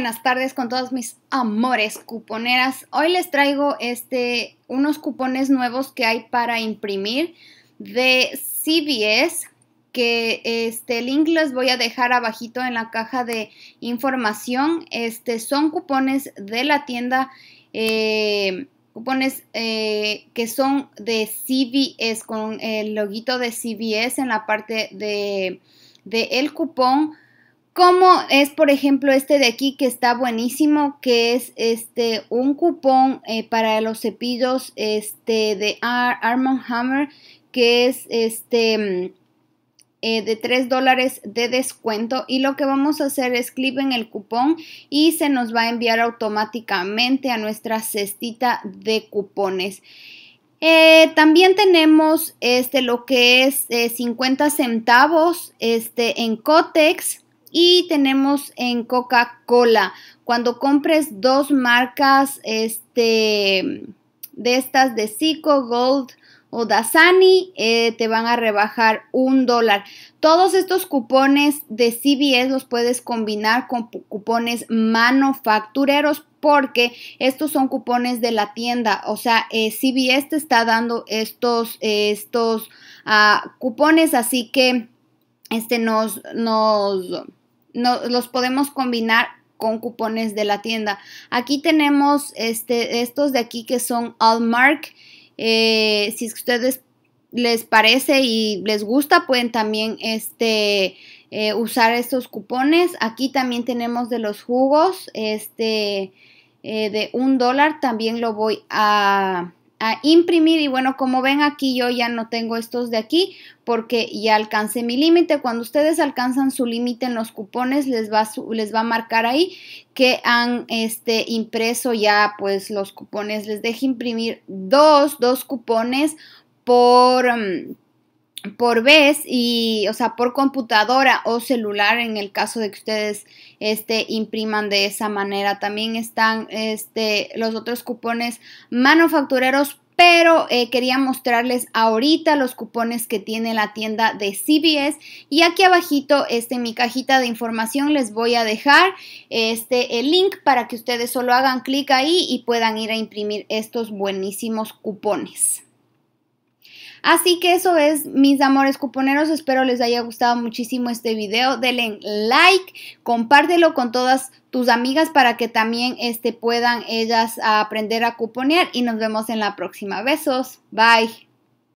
Buenas tardes con todos mis amores cuponeras. Hoy les traigo este unos cupones nuevos que hay para imprimir de CVS que este el link les voy a dejar abajito en la caja de información. Este son cupones de la tienda eh, cupones eh, que son de CVS con el loguito de CVS en la parte de, de el cupón como es, por ejemplo, este de aquí que está buenísimo, que es este un cupón eh, para los cepillos este, de Armand Hammer, que es este mm, eh, de 3 dólares de descuento y lo que vamos a hacer es clic en el cupón y se nos va a enviar automáticamente a nuestra cestita de cupones. Eh, también tenemos este, lo que es 50 centavos este, en Cotex y tenemos en Coca-Cola, cuando compres dos marcas este, de estas de Zico, Gold o Dasani, eh, te van a rebajar un dólar. Todos estos cupones de CBS los puedes combinar con cupones manufactureros porque estos son cupones de la tienda. O sea, eh, CBS te está dando estos, estos ah, cupones, así que este nos... nos los podemos combinar con cupones de la tienda. Aquí tenemos este, estos de aquí que son Allmark. Eh, si ustedes les parece y les gusta, pueden también este, eh, usar estos cupones. Aquí también tenemos de los jugos. Este eh, de un dólar. También lo voy a a imprimir y bueno como ven aquí yo ya no tengo estos de aquí porque ya alcancé mi límite cuando ustedes alcanzan su límite en los cupones les va, les va a marcar ahí que han este impreso ya pues los cupones les deje imprimir dos dos cupones por mm, por vez y, o sea, por computadora o celular en el caso de que ustedes este, impriman de esa manera. También están este, los otros cupones manufactureros pero eh, quería mostrarles ahorita los cupones que tiene la tienda de CBS y aquí abajito este, en mi cajita de información les voy a dejar este, el link para que ustedes solo hagan clic ahí y puedan ir a imprimir estos buenísimos cupones. Así que eso es, mis amores cuponeros. Espero les haya gustado muchísimo este video. Denle like, compártelo con todas tus amigas para que también este, puedan ellas aprender a cuponear. Y nos vemos en la próxima. Besos. Bye.